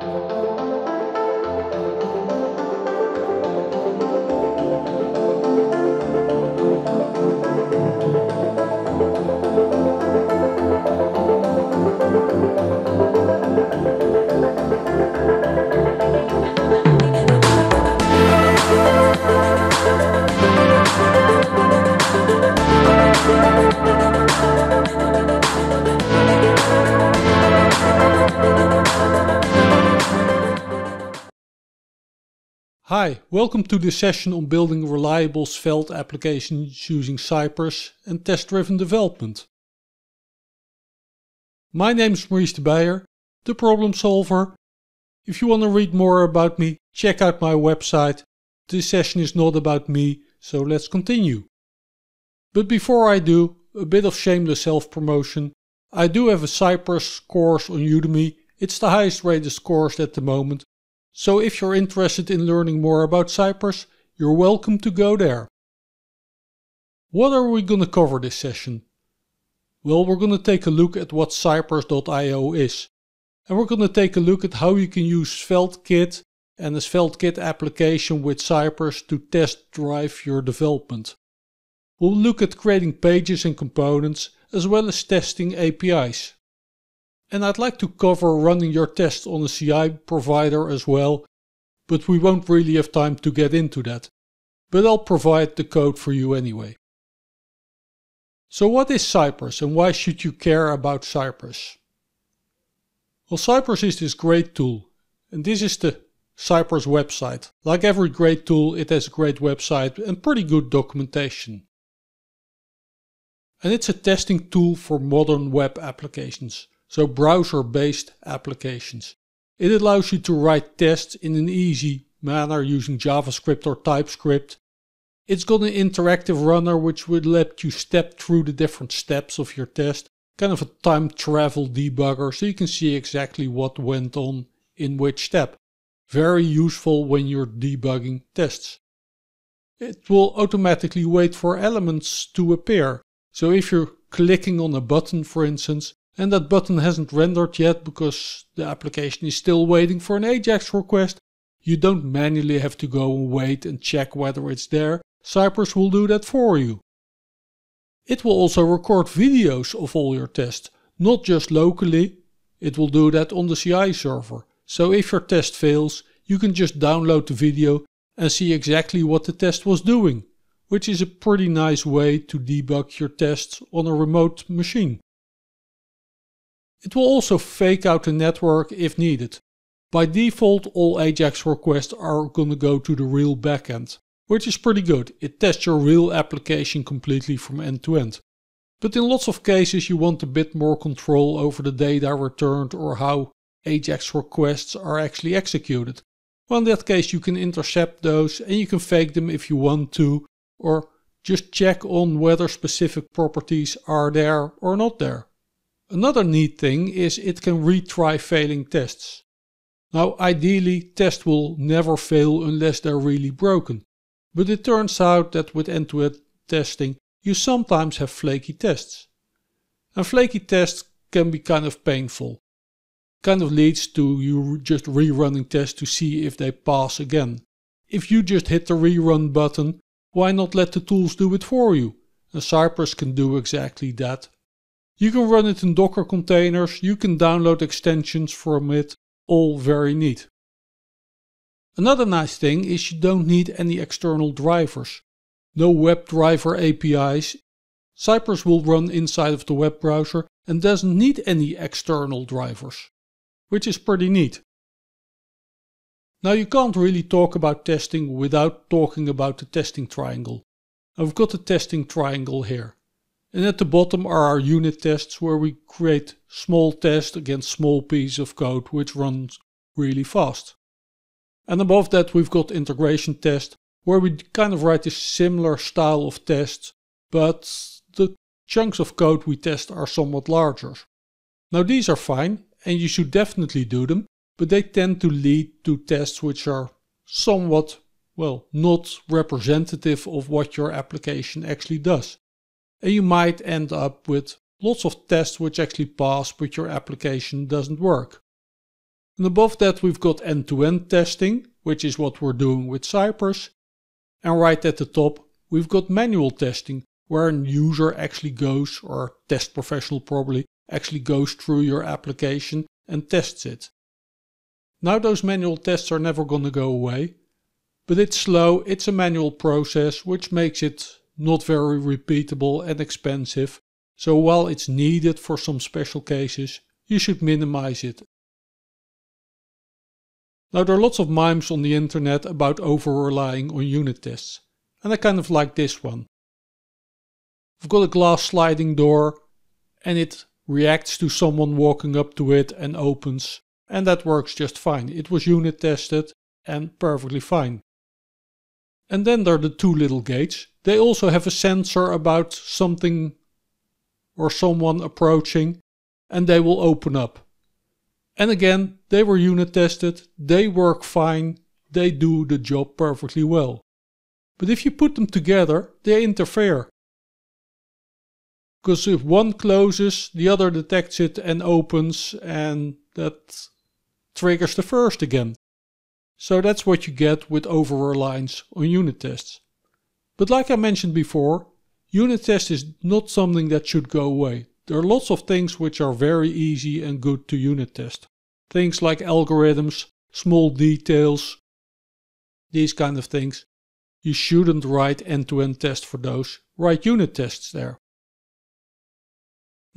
Thank you. Welcome to this session on building reliable Svelte applications using Cypress and test-driven development. My name is Maurice de Beyer, the problem solver. If you want to read more about me, check out my website. This session is not about me, so let's continue. But before I do, a bit of shameless self-promotion. I do have a Cypress course on Udemy. It's the highest rated course at the moment so if you're interested in learning more about Cyprus, you're welcome to go there. What are we going to cover this session? Well, we're going to take a look at what Cypress.io is. And we're going to take a look at how you can use SvelteKit and the SvelteKit application with Cypress to test drive your development. We'll look at creating pages and components as well as testing APIs. And I'd like to cover running your test on a CI provider as well, but we won't really have time to get into that. But I'll provide the code for you anyway. So what is Cypress and why should you care about Cypress? Well, Cypress is this great tool, and this is the Cypress website. Like every great tool, it has a great website and pretty good documentation. And it's a testing tool for modern web applications so browser-based applications. It allows you to write tests in an easy manner using JavaScript or TypeScript. It's got an interactive runner which would let you step through the different steps of your test, kind of a time travel debugger, so you can see exactly what went on in which step. Very useful when you're debugging tests. It will automatically wait for elements to appear. So if you're clicking on a button, for instance, and that button hasn't rendered yet because the application is still waiting for an AJAX request, you don't manually have to go and wait and check whether it's there. Cypress will do that for you. It will also record videos of all your tests, not just locally. It will do that on the CI server. So if your test fails, you can just download the video and see exactly what the test was doing, which is a pretty nice way to debug your tests on a remote machine. It will also fake out the network if needed. By default, all AJAX requests are going to go to the real backend, which is pretty good. It tests your real application completely from end to end. But in lots of cases, you want a bit more control over the data returned or how AJAX requests are actually executed. Well, in that case, you can intercept those and you can fake them if you want to, or just check on whether specific properties are there or not there. Another neat thing is it can retry failing tests. Now ideally tests will never fail unless they're really broken, but it turns out that with end-to-end testing you sometimes have flaky tests. And flaky tests can be kind of painful. Kind of leads to you just rerunning tests to see if they pass again. If you just hit the rerun button, why not let the tools do it for you? And Cypress can do exactly that you can run it in Docker containers, you can download extensions from it, all very neat. Another nice thing is you don't need any external drivers. No WebDriver APIs. Cypress will run inside of the web browser and doesn't need any external drivers, which is pretty neat. Now you can't really talk about testing without talking about the testing triangle. I've got the testing triangle here. And at the bottom are our unit tests where we create small tests against small pieces of code which runs really fast. And above that we've got integration test where we kind of write a similar style of tests but the chunks of code we test are somewhat larger. Now these are fine and you should definitely do them but they tend to lead to tests which are somewhat, well, not representative of what your application actually does and you might end up with lots of tests which actually pass but your application doesn't work. And above that we've got end-to-end -end testing, which is what we're doing with Cypress. And right at the top we've got manual testing, where a user actually goes, or a test professional probably, actually goes through your application and tests it. Now those manual tests are never going to go away, but it's slow, it's a manual process, which makes it not very repeatable and expensive, so while it's needed for some special cases, you should minimize it. Now there are lots of mimes on the internet about over-relying on unit tests, and I kind of like this one. I've got a glass sliding door and it reacts to someone walking up to it and opens and that works just fine. It was unit tested and perfectly fine. And then there are the two little gates they also have a sensor about something or someone approaching and they will open up. And again, they were unit tested, they work fine, they do the job perfectly well. But if you put them together, they interfere. Because if one closes, the other detects it and opens, and that triggers the first again. So that's what you get with over reliance on unit tests. But like I mentioned before, unit test is not something that should go away. There are lots of things which are very easy and good to unit test. Things like algorithms, small details, these kind of things. You shouldn't write end-to-end -end tests for those. Write unit tests there.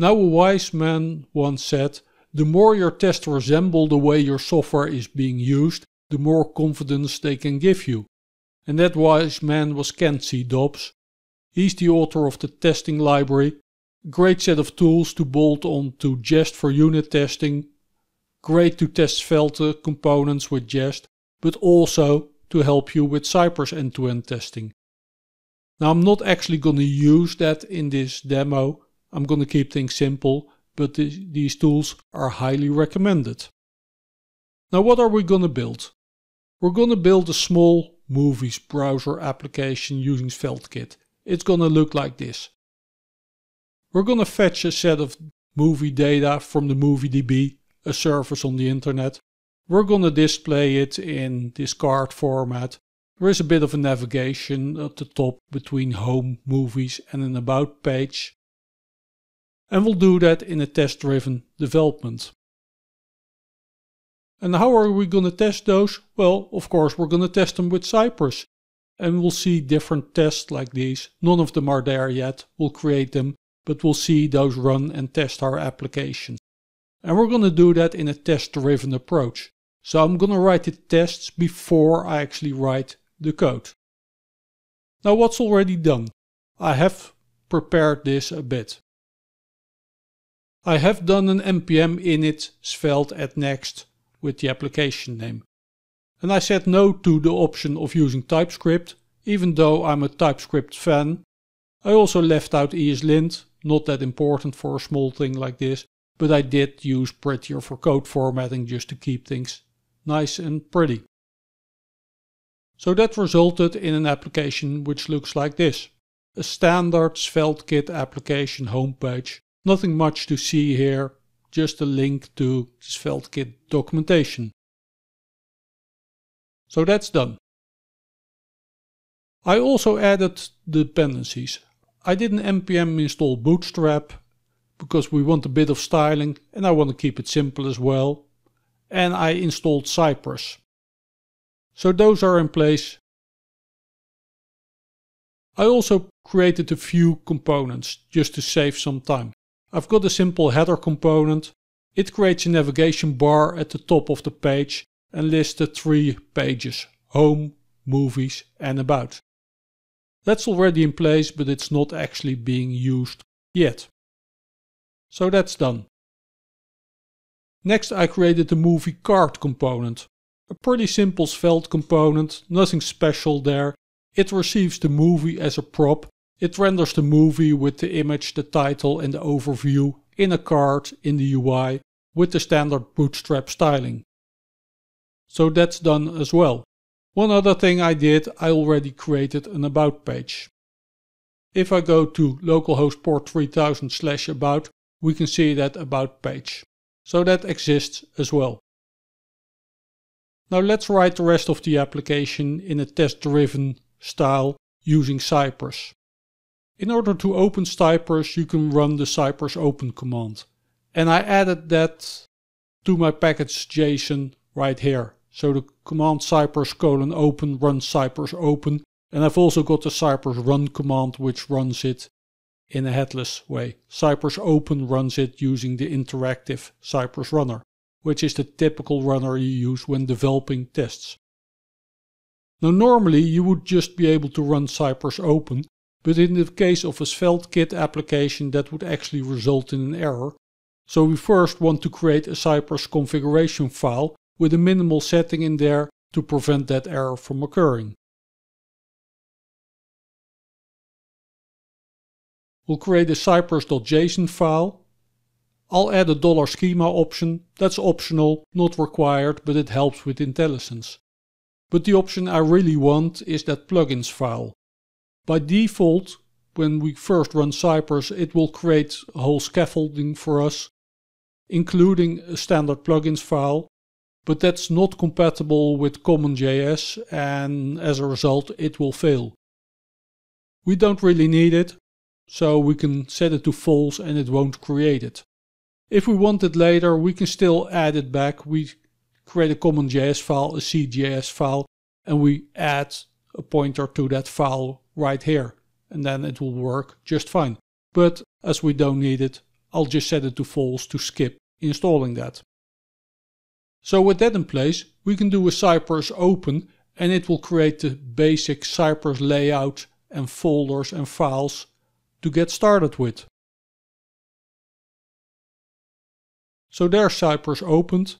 Now a wise man once said, the more your tests resemble the way your software is being used, the more confidence they can give you and that wise man was Kent C. Dobbs. He's the author of the testing library, a great set of tools to bolt on to Jest for unit testing, great to test filter components with Jest, but also to help you with Cypress end-to-end testing. Now I'm not actually going to use that in this demo, I'm going to keep things simple, but th these tools are highly recommended. Now what are we going to build? We're going to build a small movies browser application using SvelteKit. It's gonna look like this. We're gonna fetch a set of movie data from the MovieDB, a service on the internet. We're gonna display it in this card format. There is a bit of a navigation at the top between home, movies and an about page. And we'll do that in a test-driven development. And how are we going to test those? Well, of course, we're going to test them with Cypress. And we'll see different tests like these. None of them are there yet. We'll create them, but we'll see those run and test our applications. And we're going to do that in a test-driven approach. So I'm going to write the tests before I actually write the code. Now what's already done? I have prepared this a bit. I have done an npm init svelte at next with the application name. And I said no to the option of using TypeScript, even though I'm a TypeScript fan. I also left out ESLint, not that important for a small thing like this, but I did use prettier for code formatting just to keep things nice and pretty. So that resulted in an application which looks like this. A standard SvelteKit application homepage. Nothing much to see here, just a link to SvelteKit documentation. So that's done. I also added dependencies. I did an npm install bootstrap because we want a bit of styling and I want to keep it simple as well. And I installed Cypress. So those are in place. I also created a few components just to save some time. I've got a simple header component. It creates a navigation bar at the top of the page and lists the three pages, home, movies and about. That's already in place, but it's not actually being used yet. So that's done. Next I created the movie card component. A pretty simple Svelte component, nothing special there. It receives the movie as a prop it renders the movie with the image, the title and the overview in a card in the UI with the standard bootstrap styling. So that's done as well. One other thing I did, I already created an about page. If I go to localhost port 3000 slash about, we can see that about page. So that exists as well. Now let's write the rest of the application in a test driven style using Cypress. In order to open Cypress, you can run the cypress open command. And I added that to my package JSON right here. So the command cypress colon open runs cypress open. And I've also got the cypress run command which runs it in a headless way. Cypress open runs it using the interactive cypress runner, which is the typical runner you use when developing tests. Now normally you would just be able to run cypress open but in the case of a SvelteKit application, that would actually result in an error. So we first want to create a Cypress configuration file with a minimal setting in there to prevent that error from occurring. We'll create a cypress.json file. I'll add a dollar $schema option. That's optional, not required, but it helps with IntelliSense. But the option I really want is that plugins file. By default, when we first run Cypress, it will create a whole scaffolding for us, including a standard plugins file, but that's not compatible with CommonJS and as a result it will fail. We don't really need it, so we can set it to false and it won't create it. If we want it later, we can still add it back. We create a CommonJS file, a CJS file, and we add a pointer to that file right here and then it will work just fine. But as we don't need it, I'll just set it to false to skip installing that. So with that in place, we can do a Cypress open and it will create the basic Cypress layout and folders and files to get started with. So there's Cypress opened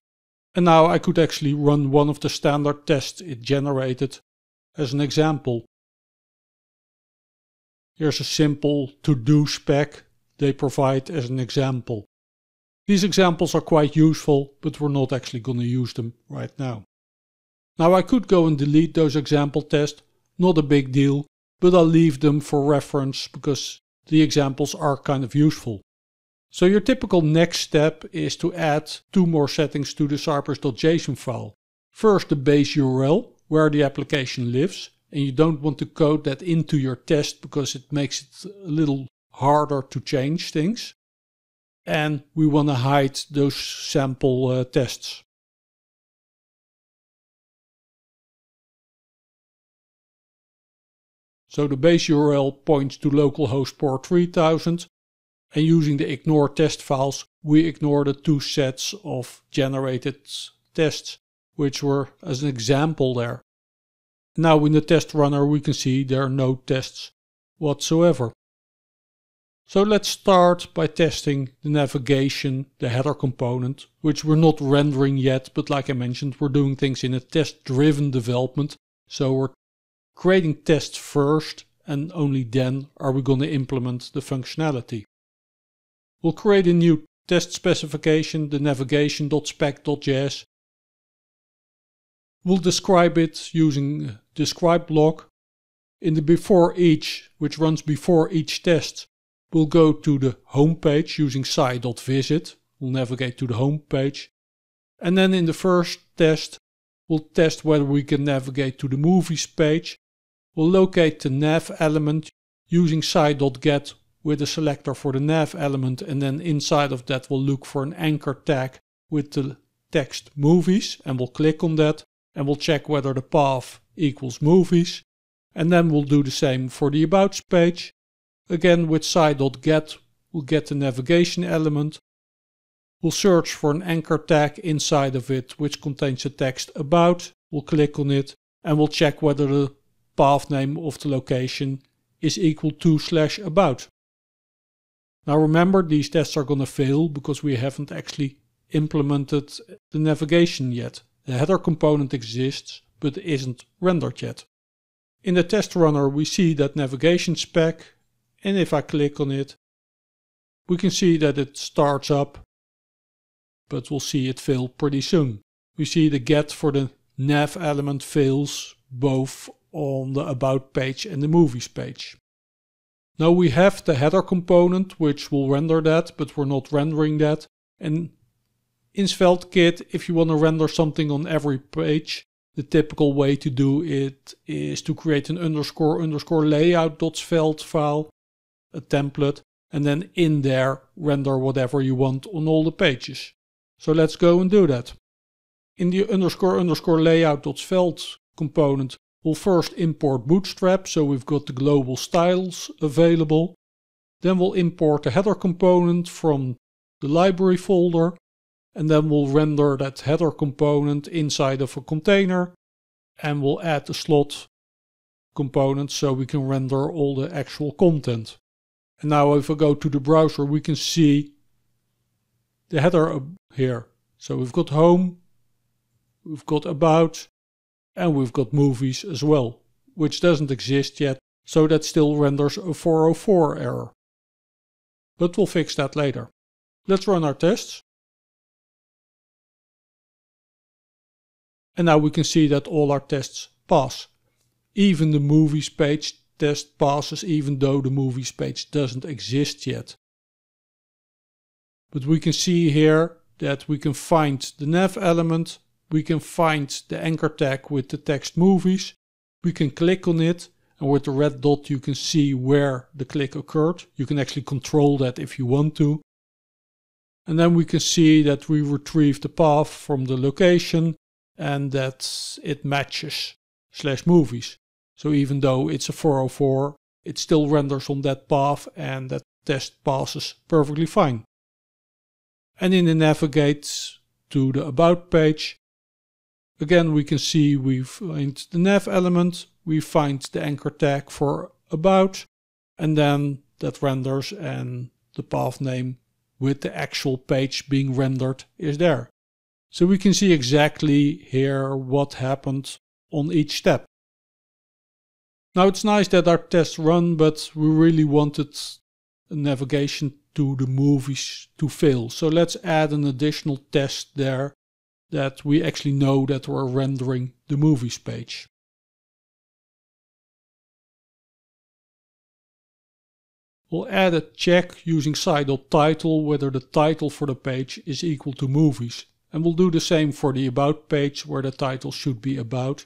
and now I could actually run one of the standard tests it generated as an example. Here's a simple to-do spec they provide as an example. These examples are quite useful, but we're not actually going to use them right now. Now I could go and delete those example tests, not a big deal, but I'll leave them for reference because the examples are kind of useful. So your typical next step is to add two more settings to the cypress.json file. First the base URL, where the application lives. And you don't want to code that into your test because it makes it a little harder to change things. And we want to hide those sample uh, tests. So the base URL points to localhost port 3000 and using the ignore test files we ignore the two sets of generated tests which were as an example there. Now in the test runner we can see there are no tests whatsoever. So let's start by testing the navigation, the header component, which we're not rendering yet, but like I mentioned, we're doing things in a test-driven development. So we're creating tests first, and only then are we going to implement the functionality. We'll create a new test specification, the navigation.spec.js, We'll describe it using describe block. In the before each, which runs before each test, we'll go to the home page using sci.visit. We'll navigate to the home page. And then in the first test, we'll test whether we can navigate to the movies page. We'll locate the nav element using sci.get with a selector for the nav element and then inside of that we'll look for an anchor tag with the text movies and we'll click on that and we'll check whether the path equals movies. And then we'll do the same for the About page. Again with site.get we'll get the navigation element. We'll search for an anchor tag inside of it which contains the text about. We'll click on it and we'll check whether the path name of the location is equal to slash about. Now remember these tests are going to fail because we haven't actually implemented the navigation yet. The header component exists, but isn't rendered yet. In the test runner we see that navigation spec, and if I click on it, we can see that it starts up, but we'll see it fail pretty soon. We see the get for the nav element fails both on the about page and the movies page. Now we have the header component which will render that, but we're not rendering that, and in SvelteKit, if you want to render something on every page, the typical way to do it is to create an underscore underscore layout.svelte file, a template, and then in there render whatever you want on all the pages. So let's go and do that. In the underscore underscore layout.svelte component, we'll first import Bootstrap, so we've got the global styles available. Then we'll import the header component from the library folder and then we'll render that header component inside of a container and we'll add a slot component so we can render all the actual content. And now if I go to the browser we can see the header up here. So we've got home, we've got about, and we've got movies as well, which doesn't exist yet, so that still renders a 404 error. But we'll fix that later. Let's run our tests. And now we can see that all our tests pass. Even the movies page test passes even though the movies page doesn't exist yet. But we can see here that we can find the nav element, we can find the anchor tag with the text movies, we can click on it and with the red dot you can see where the click occurred. You can actually control that if you want to. And then we can see that we retrieve the path from the location and that it matches slash movies. So even though it's a 404, it still renders on that path and that test passes perfectly fine. And in the navigate to the about page, again we can see we find the nav element, we find the anchor tag for about, and then that renders and the path name with the actual page being rendered is there. So we can see exactly here what happened on each step. Now it's nice that our tests run, but we really wanted navigation to the movies to fail. So let's add an additional test there that we actually know that we're rendering the movies page. We'll add a check using title whether the title for the page is equal to movies. And we'll do the same for the About page where the title should be About.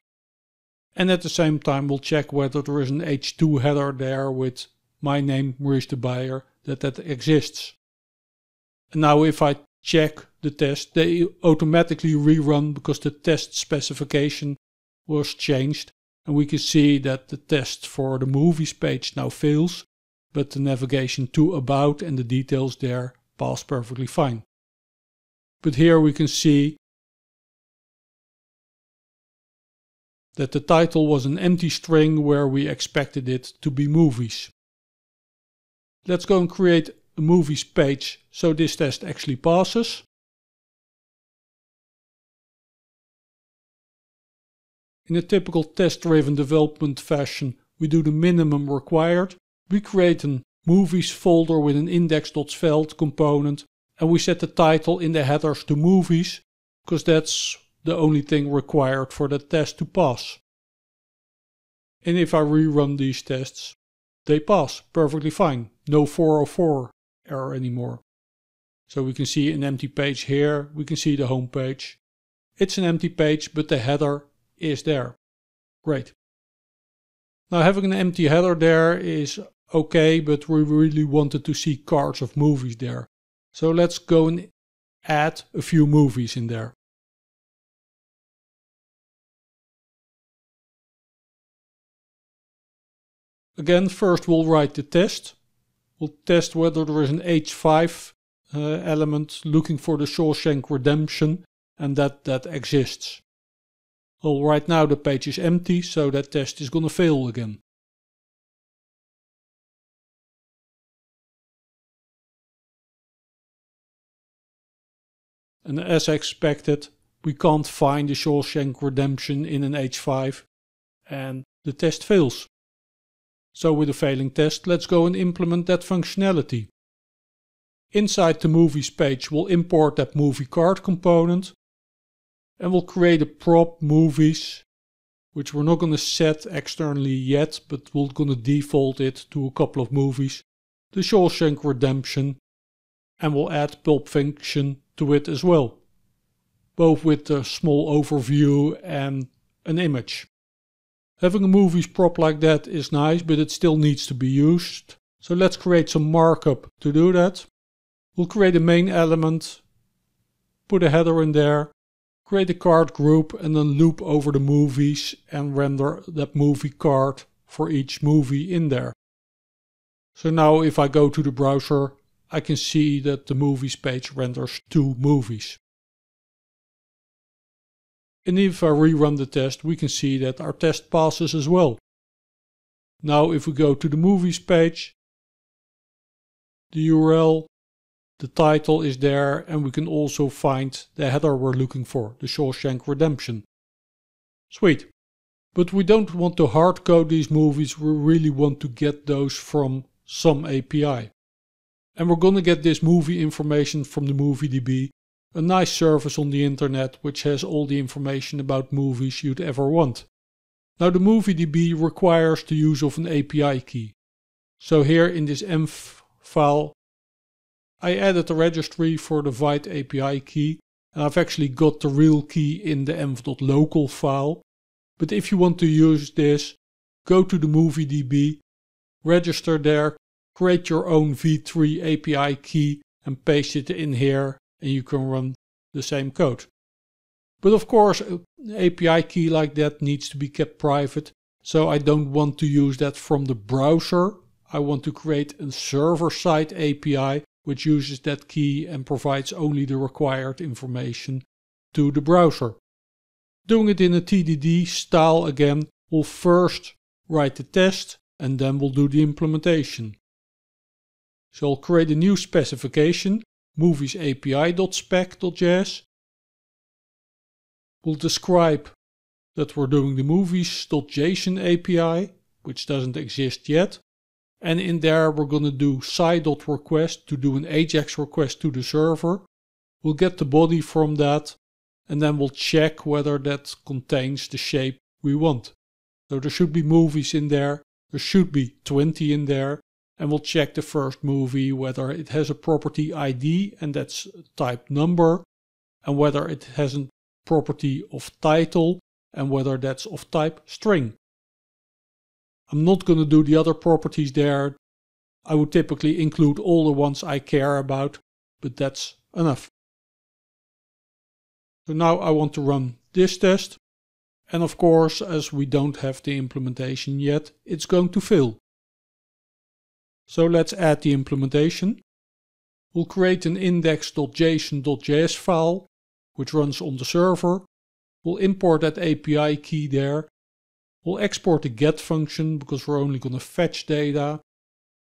And at the same time, we'll check whether there is an H2 header there with my name, Maurice de Buyer, that that exists. And now if I check the test, they automatically rerun because the test specification was changed. And we can see that the test for the movies page now fails, but the navigation to about and the details there pass perfectly fine. But here we can see that the title was an empty string where we expected it to be movies. Let's go and create a movies page so this test actually passes. In a typical test-driven development fashion, we do the minimum required. We create a movies folder with an index.sveld component and we set the title in the headers to movies because that's the only thing required for the test to pass. And if I rerun these tests, they pass perfectly fine. No 404 error anymore. So we can see an empty page here, we can see the home page. It's an empty page, but the header is there. Great. Now having an empty header there is okay, but we really wanted to see cards of movies there. So let's go and add a few movies in there. Again, first we'll write the test. We'll test whether there is an H5 uh, element looking for the Shawshank Redemption and that that exists. Well, right now the page is empty, so that test is going to fail again. And as expected, we can't find the Shawshank Redemption in an H5 and the test fails. So with a failing test, let's go and implement that functionality. Inside the movies page, we'll import that movie card component and we'll create a prop movies, which we're not going to set externally yet, but we're going to default it to a couple of movies. The Shawshank Redemption and we'll add pulp fiction to it as well, both with a small overview and an image. Having a movie's prop like that is nice, but it still needs to be used. So let's create some markup to do that. We'll create a main element, put a header in there, create a card group and then loop over the movies and render that movie card for each movie in there. So now if I go to the browser I can see that the movies page renders two movies. And if I rerun the test, we can see that our test passes as well. Now if we go to the movies page, the URL, the title is there and we can also find the header we're looking for, the Shawshank Redemption. Sweet. But we don't want to hard code these movies, we really want to get those from some API and we're going to get this movie information from the MovieDB, a nice service on the internet which has all the information about movies you'd ever want. Now the MovieDB requires the use of an API key. So here in this env file, I added the registry for the Vite API key and I've actually got the real key in the env.local file. But if you want to use this, go to the MovieDB, register there, create your own v3 API key and paste it in here and you can run the same code. But of course, API key like that needs to be kept private. So I don't want to use that from the browser. I want to create a server-side API which uses that key and provides only the required information to the browser. Doing it in a TDD style again, we'll first write the test and then we'll do the implementation. So I'll create a new specification, movies api.spec.js. We'll describe that we're doing the movies.json API, which doesn't exist yet. And in there, we're going to do sci.request to do an AJAX request to the server. We'll get the body from that, and then we'll check whether that contains the shape we want. So there should be movies in there. There should be 20 in there and we'll check the first movie whether it has a property ID and that's type number and whether it has a property of title and whether that's of type string. I'm not going to do the other properties there. I would typically include all the ones I care about, but that's enough. So now I want to run this test. And of course, as we don't have the implementation yet, it's going to fail. So let's add the implementation. We'll create an index.json.js file, which runs on the server. We'll import that API key there. We'll export the get function because we're only going to fetch data.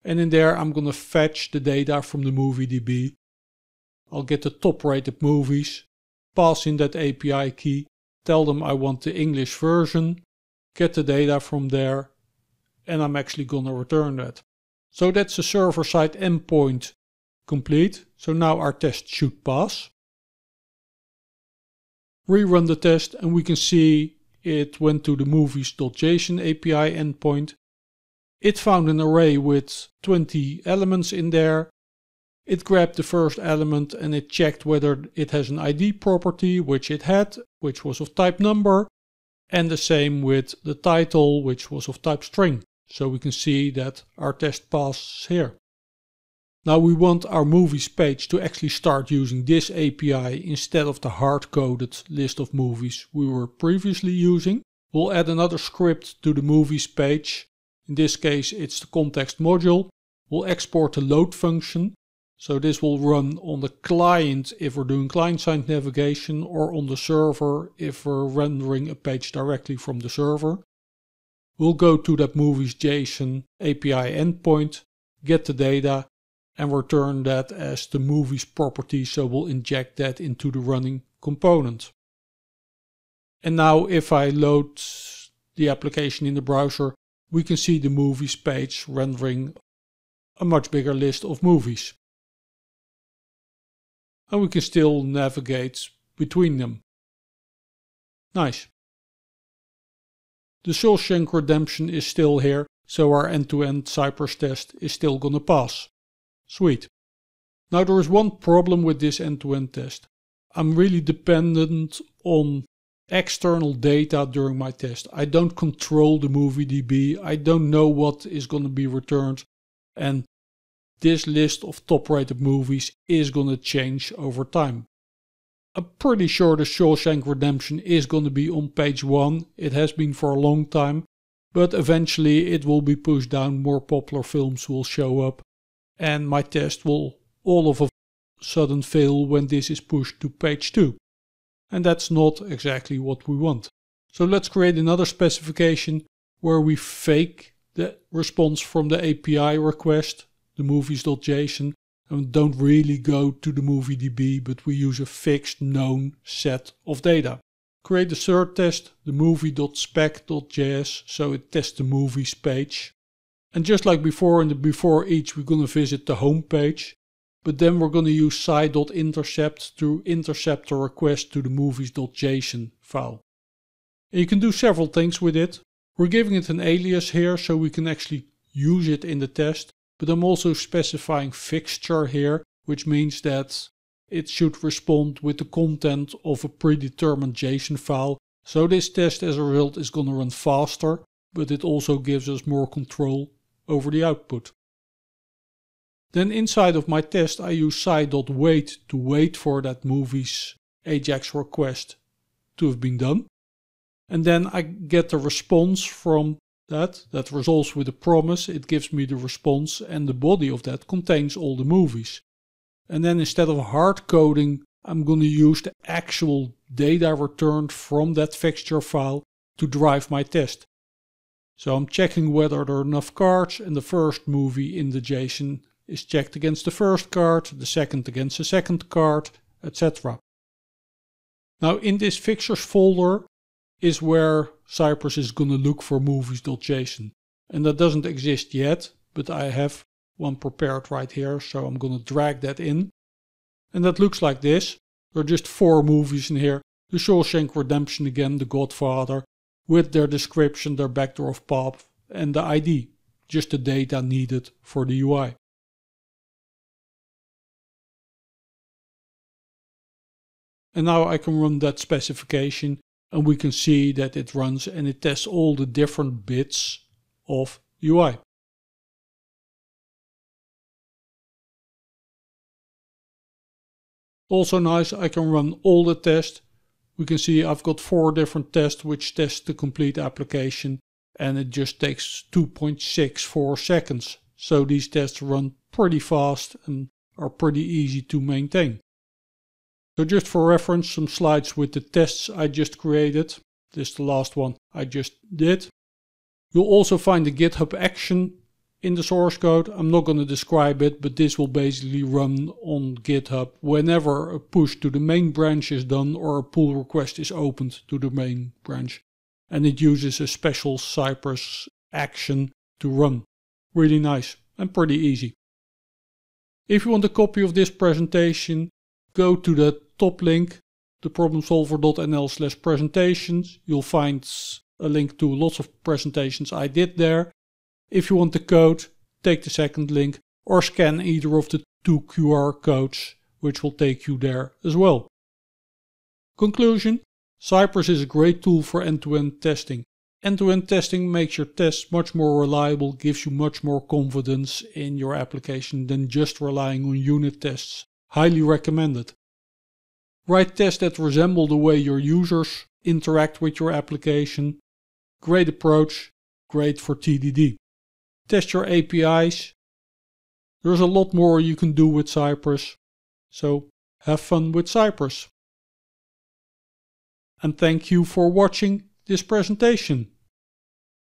And in there, I'm going to fetch the data from the movie DB. I'll get the top rated movies, pass in that API key, tell them I want the English version, get the data from there, and I'm actually going to return that. So that's the server-side endpoint complete. So now our test should pass. Rerun the test and we can see it went to the movies.json API endpoint. It found an array with 20 elements in there. It grabbed the first element and it checked whether it has an ID property, which it had, which was of type number, and the same with the title, which was of type string. So we can see that our test passes here. Now we want our movies page to actually start using this API instead of the hard-coded list of movies we were previously using. We'll add another script to the movies page. In this case it's the context module. We'll export the load function. So this will run on the client if we're doing client-side navigation or on the server if we're rendering a page directly from the server we'll go to that movie's JSON API endpoint, get the data, and return that as the movie's property, so we'll inject that into the running component. And now if I load the application in the browser, we can see the movies page rendering a much bigger list of movies. And we can still navigate between them. Nice. The Shawshank Redemption is still here, so our end-to-end -end Cypress test is still gonna pass. Sweet. Now there is one problem with this end to -end test. I'm really dependent on external data during my test. I don't control the movie DB. I don't know what is going to be returned. And this list of top rated movies is going to change over time. I'm pretty sure the Shawshank Redemption is going to be on page 1. It has been for a long time, but eventually it will be pushed down, more popular films will show up, and my test will all of a sudden fail when this is pushed to page 2. And that's not exactly what we want. So let's create another specification where we fake the response from the API request, the movies.json, and don't really go to the movie DB, but we use a fixed known set of data. Create a third test, the movie.spec.js, so it tests the movies page. And just like before in the before each, we're going to visit the home page, but then we're going to use side.intercept to intercept a request to the movies.json file. And you can do several things with it. We're giving it an alias here so we can actually use it in the test. But I'm also specifying fixture here, which means that it should respond with the content of a predetermined JSON file. So this test as a result is going to run faster, but it also gives us more control over the output. Then inside of my test I use sci.wait to wait for that movie's AJAX request to have been done. And then I get the response from that that resolves with a promise it gives me the response and the body of that contains all the movies and then instead of hard coding i'm going to use the actual data returned from that fixture file to drive my test so i'm checking whether there are enough cards and the first movie in the json is checked against the first card the second against the second card etc now in this fixtures folder is where Cypress is going to look for movies.json. And that doesn't exist yet, but I have one prepared right here, so I'm going to drag that in. And that looks like this. There are just four movies in here. The Shawshank Redemption again, The Godfather, with their description, their backdoor of pop, and the ID, just the data needed for the UI. And now I can run that specification and we can see that it runs and it tests all the different bits of UI. Also nice, I can run all the tests. We can see I've got four different tests which test the complete application and it just takes 2.64 seconds. So these tests run pretty fast and are pretty easy to maintain. So just for reference, some slides with the tests I just created. This is the last one I just did. You'll also find the GitHub action in the source code. I'm not going to describe it, but this will basically run on GitHub whenever a push to the main branch is done or a pull request is opened to the main branch. And it uses a special Cypress action to run. Really nice and pretty easy. If you want a copy of this presentation, go to the top link, theproblemsolver.nl slash presentations. You'll find a link to lots of presentations I did there. If you want the code, take the second link or scan either of the two QR codes, which will take you there as well. Conclusion Cypress is a great tool for end to end testing. End to end testing makes your tests much more reliable, gives you much more confidence in your application than just relying on unit tests. Highly recommended. Write tests that resemble the way your users interact with your application. Great approach, great for TDD. Test your APIs. There's a lot more you can do with Cypress, so have fun with Cypress. And thank you for watching this presentation.